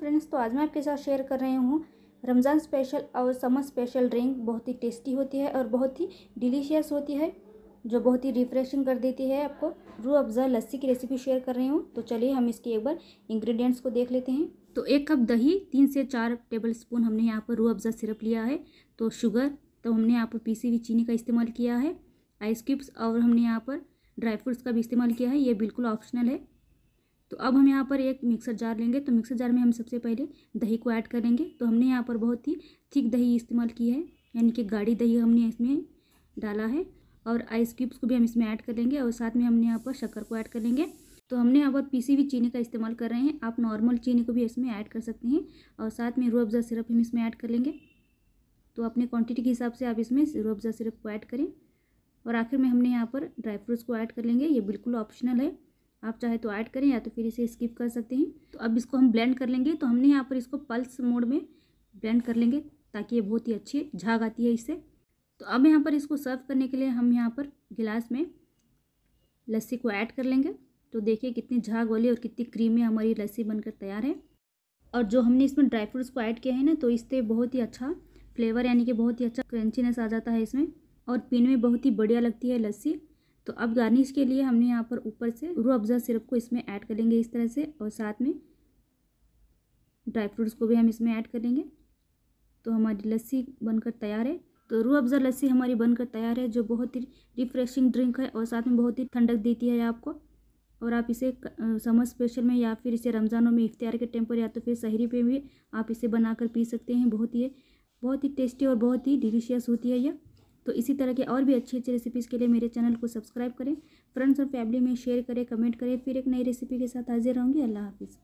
friends तो आज मैं आपके साथ शेयर कर रही हूँ रमज़ान स्पेशल और समर स्पेशल ड्रिंक बहुत ही टेस्टी होती है और बहुत ही डिलीशियस होती है जो बहुत ही रिफ्रेशिंग कर देती है आपको रू अफज़ा लस्सी की रेसिपी शेयर कर रही हूँ तो चलिए हम इसके एक बार इंग्रेडिएंट्स को देख लेते हैं तो एक कप दही तीन से चार टेबल स्पून हमने यहाँ पर रू अफज़ा सिरप लिया है तो शुगर तो हमने यहाँ पर पीसी हुई चीनी का इस्तेमाल किया है आइस क्यूब्स और हमने यहाँ पर ड्राई फ्रूट्स का भी इस्तेमाल किया है ये बिल्कुल ऑप्शनल है तो अब हम यहाँ पर एक मिक्सर जार लेंगे तो मिक्सर जार में हम सबसे पहले दही को ऐड करेंगे तो हमने यहाँ पर बहुत ही थिक दही इस्तेमाल की है यानी कि गाढ़ी दही हमने इसमें डाला है और आइस क्यूब्स को भी हम इसमें ऐड करेंगे और साथ में हमने यहाँ पर शक्कर को ऐड करेंगे तो हमने यहाँ पर पीसी भी चीनी का इस्तेमाल कर रहे हैं आप नॉर्मल चीनी को भी इसमें ऐड कर सकते हैं और साथ में अफ़ा सिरप हम इसमें ऐड कर लेंगे तो अपने क्वांटिटी के हिसाब से आप इसमें अफ़ा सिरप को ऐड करें और आखिर में हमने यहाँ पर ड्राई फ्रूट्स को ऐड कर लेंगे ये बिल्कुल ऑप्शनल है आप चाहे तो ऐड करें या तो फिर इसे स्किप कर सकते हैं तो अब इसको हम ब्लेंड कर लेंगे तो हमने यहाँ पर इसको पल्स मोड में ब्लेंड कर लेंगे ताकि ये बहुत ही अच्छी झाग आती है इससे तो अब यहाँ पर इसको सर्व करने के लिए हम यहाँ पर गिलास में लस्सी को ऐड कर लेंगे तो देखिए कितनी झाग वाली और कितनी क्रीमी हमारी लस्सी बनकर तैयार है और जो हमने इसमें ड्राई फ्रूट्स को ऐड किया है ना तो इससे बहुत ही अच्छा फ्लेवर यानी कि बहुत ही अच्छा क्रंचीनेस आ जाता है इसमें और पीने में बहुत ही बढ़िया लगती है लस्सी तो अब गार्निश के लिए हमने यहाँ पर ऊपर से रू अफज़ा सिरप को इसमें ऐड करेंगे इस तरह से और साथ में ड्राई फ्रूट्स को भी हम इसमें ऐड करेंगे तो हमारी लस्सी बनकर तैयार है तो रू अफज़ा लस्सी हमारी बनकर तैयार है जो बहुत ही रिफ्रेशिंग ड्रिंक है और साथ में बहुत ही ठंडक देती है आपको और आप इसे समर स्पेशल में या फिर इसे रमज़ानों में इफ्तार के टाइम पर या तो फिर शहरी पे भी आप इसे बनाकर पी सकते हैं बहुत ही बहुत ही टेस्टी और बहुत ही डिलीशियस होती है यह तो इसी तरह के और भी अच्छी अच्छी रेसिपीज़ के लिए मेरे चैनल को सब्सक्राइब करें फ्रेंड्स और फैमिली में शेयर करें कमेंट करें फिर एक नई रेसिपी के साथ हाजिर रहूँगी अल्लाह हाफिज़